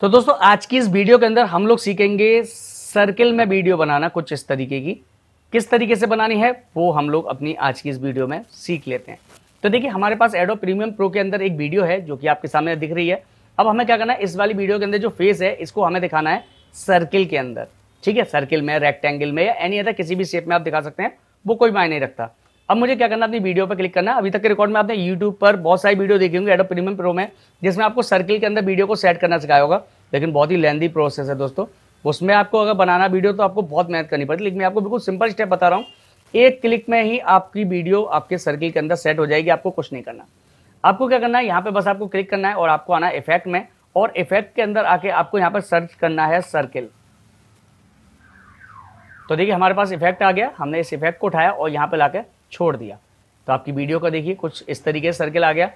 तो दोस्तों आज की इस वीडियो के अंदर हम लोग सीखेंगे सर्किल में वीडियो बनाना कुछ इस तरीके की किस तरीके से बनानी है वो हम लोग अपनी आज की इस वीडियो में सीख लेते हैं तो देखिए हमारे पास एडो प्रीमियम प्रो के अंदर एक वीडियो है जो कि आपके सामने दिख रही है अब हमें क्या करना है इस वाली वीडियो के अंदर जो फेस है इसको हमें दिखाना है सर्किल के अंदर ठीक है सर्किल में रेक्टेंगल में या एनी अदर किसी भी शेप में आप दिखा सकते हैं वो कोई मायने नहीं रखता अब मुझे क्या करना अपनी वीडियो पर क्लिक करना अभी तक के रिकॉर्ड में आपने यूट्यूब पर बहुत सारी वीडियो देखी होंगी एडो प्रीमियम प्रो में जिसमें आपको सर्किल के अंदर वीडियो को सेट करना सिखाया होगा लेकिन बहुत ही लेंदी प्रोसेस है दोस्तों उसमें आपको अगर बनाना वीडियो तो आपको बहुत मेहनत करनी पड़ती लेकिन मैं आपको बिल्कुल सिंपल स्टेप बता रहा हूँ एक क्लिक में ही आपकी वीडियो आपके सर्किल के अंदर सेट हो जाएगी आपको कुछ नहीं करना आपको क्या करना है यहाँ पे बस आपको क्लिक करना है और आपको आना इफेक्ट में और इफेक्ट के अंदर आके आपको यहाँ पर सर्च करना है सर्किल तो देखिए हमारे पास इफेक्ट आ गया हमने इस इफेक्ट को उठाया और यहाँ पे लाके छोड़ दिया तो आपकी वीडियो को देखिए कुछ इस तरीके से सर्किल आ गया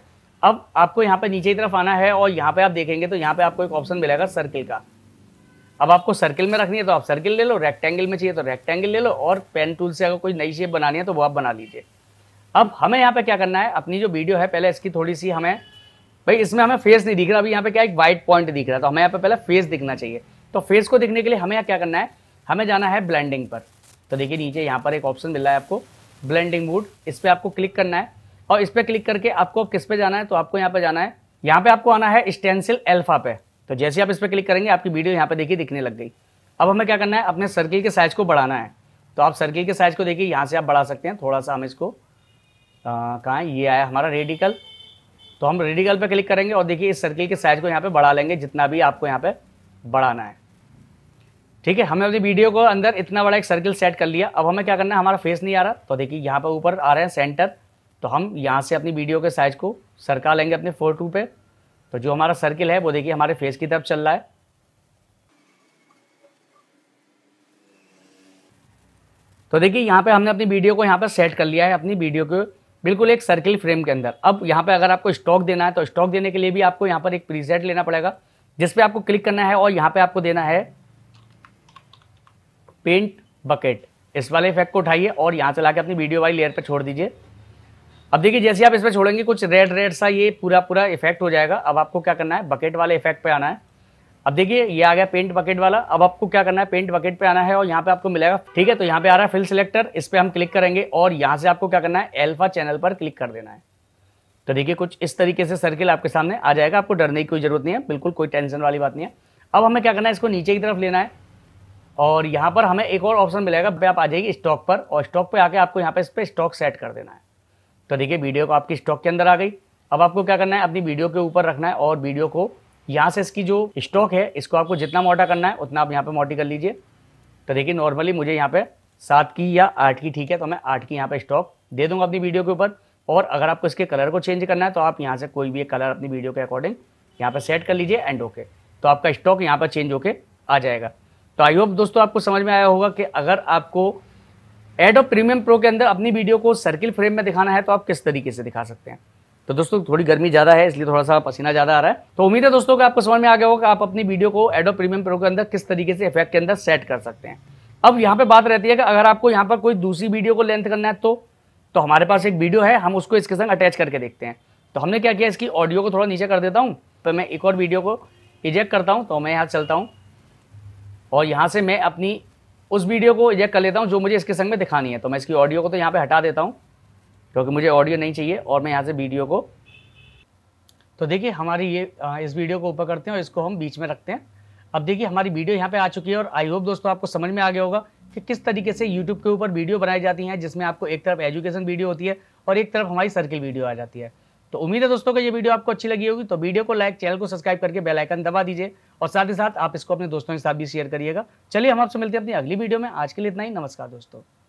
अब आपको यहाँ पे नीचे की तरफ आना है और यहाँ पे आप देखेंगे तो यहाँ पे आपको एक ऑप्शन मिलेगा सर्किल का अब आपको सर्किल में रखनी है तो आप सर्किल ले लो रेक्टेंगल में चाहिए तो रेक्टेंगल ले लो और पेन टूल से अगर कोई नई शेप बनानी है तो वो आप बना लीजिए अब हमें यहाँ पे क्या करना है अपनी जो वीडियो है पहले इसकी थोड़ी सी हमें भाई इसमें हमें फेस नहीं दिख रहा अभी यहाँ पे क्या एक वाइट पॉइंट दिख रहा है तो हमें यहाँ पे पहले फेस दिखना चाहिए तो फेस को दिखने के लिए हमें यहाँ क्या करना है हमें जाना है ब्लेंडिंग पर तो देखिए नीचे यहाँ पर एक ऑप्शन मिल रहा है आपको ब्लेंडिंग मूड इस पर आपको क्लिक करना है और इस पर क्लिक करके आपको किस पे जाना है तो आपको यहाँ पे जाना है यहाँ पे आपको आना है स्टेंसिल एल्फा पे तो जैसे आप इस पर क्लिक करेंगे आपकी वीडियो यहाँ पे देखिए दिखने लग गई अब हमें क्या करना है अपने सर्किल के साइज़ को बढ़ाना है तो आप सर्किल के साइज़ को देखिए यहाँ से आप बढ़ा सकते हैं थोड़ा सा हम इसको कहाँ ये आया हमारा रेडिकल तो हम रेडिकल पर क्लिक करेंगे और देखिए इस सर्किल के साइज़ को यहाँ पर बढ़ा लेंगे जितना भी आपको यहाँ पर बढ़ाना है ठीक है हमने अपनी वीडियो को अंदर इतना बड़ा एक सर्किल सेट कर लिया अब हमें क्या करना है हमारा फेस नहीं आ रहा तो देखिए यहाँ पर ऊपर आ रहे हैं सेंटर तो हम यहाँ से अपनी वीडियो के साइज को सरका लेंगे अपने फोर टू पे तो जो हमारा सर्किल है वो देखिए हमारे फेस की तरफ चल रहा है तो देखिए यहाँ पे हमने अपनी वीडियो को यहाँ पर सेट कर लिया है अपनी वीडियो को बिल्कुल एक सर्किल फ्रेम के अंदर अब यहाँ पे अगर आपको स्टॉक देना है तो स्टॉक देने के लिए भी आपको यहाँ पर एक प्रीसेट लेना पड़ेगा जिसपे आपको क्लिक करना है और यहाँ पे आपको देना है पेंट बकेट इस वाले इफेक्ट को उठाइए और यहाँ चला के अपनी वीडियो वाली लेयर पर छोड़ दीजिए अब देखिए जैसे आप इसमें छोड़ेंगे कुछ रेड रेड सा ये पूरा पूरा इफेक्ट हो जाएगा अब आपको क्या करना है बकेट वाले इफेक्ट पे आना है अब देखिए ये आ गया पेंट बकेट वाला अब आपको क्या करना है पेंट बकेट पे आना है और यहाँ पे आपको मिलेगा ठीक है तो यहाँ पे आ रहा है फिल सिलेक्टर इस पर हम क्लिक करेंगे और यहाँ से आपको क्या करना है एल्फा चैनल पर क्लिक कर देना है तो देखिए कुछ इस तरीके से सर्किल आपके सामने आ जाएगा आपको डरने की कोई जरूरत नहीं है बिल्कुल कोई टेंशन वाली बात नहीं है अब हमें क्या करना है इसको नीचे की तरफ लेना है और यहाँ पर हमें एक और ऑप्शन मिलेगा पे आप आ जाइए स्टॉक पर और स्टॉक पर आके आपको यहाँ पर इस पर स्टॉक सेट कर देना है तो देखिए वीडियो को आपकी स्टॉक के अंदर आ गई अब आपको क्या करना है अपनी वीडियो के ऊपर रखना है और वीडियो को यहाँ से इसकी जो स्टॉक है इसको आपको जितना मोटा करना है उतना आप यहाँ पर मोटी कर लीजिए तो देखिए नॉर्मली मुझे यहाँ पर सात की या आठ की ठीक है तो मैं आठ की यहाँ पर स्टॉक दे दूँगा अपनी वीडियो के ऊपर और अगर आपको इसके कलर को चेंज करना है तो आप यहाँ से कोई भी कलर अपनी वीडियो के अकॉर्डिंग तो यहाँ पर सेट कर लीजिए एंड ओके तो आपका स्टॉक यहाँ पर चेंज होके आ जाएगा आई तो होप दोस्तों आपको समझ में आया होगा कि अगर आपको एड और प्रीमियम प्रो के अंदर अपनी वीडियो को सर्किल फ्रेम में दिखाना है तो आप किस तरीके से दिखा सकते हैं तो दोस्तों थोड़ी गर्मी ज़्यादा है इसलिए थोड़ा सा पसीना ज़्यादा आ रहा है तो उम्मीद है दोस्तों कि आपको समझ में आ गया होगा कि आप अपनी वीडियो को एडो प्रीमियम प्रो के अंदर किस तरीके से इफेक्ट के अंदर सेट कर सकते हैं अब यहाँ पे बात रहती है कि अगर आपको यहाँ पर कोई दूसरी वीडियो को लेंथ करना है तो तो हमारे पास एक वीडियो है हम उसको इसके संग अटैच करके देखते हैं तो हमने क्या किया इसकी ऑडियो को थोड़ा नीचे कर देता हूँ तो मैं एक और वीडियो को इजेक्ट करता हूँ तो मैं यहाँ चलता हूँ और यहाँ से मैं अपनी उस वीडियो को यह कर लेता हूँ जो मुझे इसके संग में दिखानी है तो मैं इसकी ऑडियो को तो यहाँ पे हटा देता हूँ क्योंकि मुझे ऑडियो नहीं चाहिए और मैं यहाँ से वीडियो को तो देखिए हमारी ये इस वीडियो को ऊपर करते हैं और इसको हम बीच में रखते हैं अब देखिए हमारी वीडियो यहाँ पे आ चुकी है और आई होप दोस्तों आपको समझ में आ गया होगा कि किस तरीके से यूट्यूब के ऊपर वीडियो बनाई जाती हैं जिसमें आपको एक तरफ एजुकेशन वीडियो होती है और एक तरफ हमारी सर्किल वीडियो आ जाती है तो उम्मीद है दोस्तों को ये वीडियो आपको अच्छी लगी होगी तो वीडियो को लाइक चैनल को सब्सक्राइब करके बेल आइकन दबा दीजिए और साथ ही साथ आप इसको अपने दोस्तों के साथ भी शेयर करिएगा चलिए हम आपसे मिलते हैं अपनी अगली वीडियो में आज के लिए इतना ही नमस्कार दोस्तों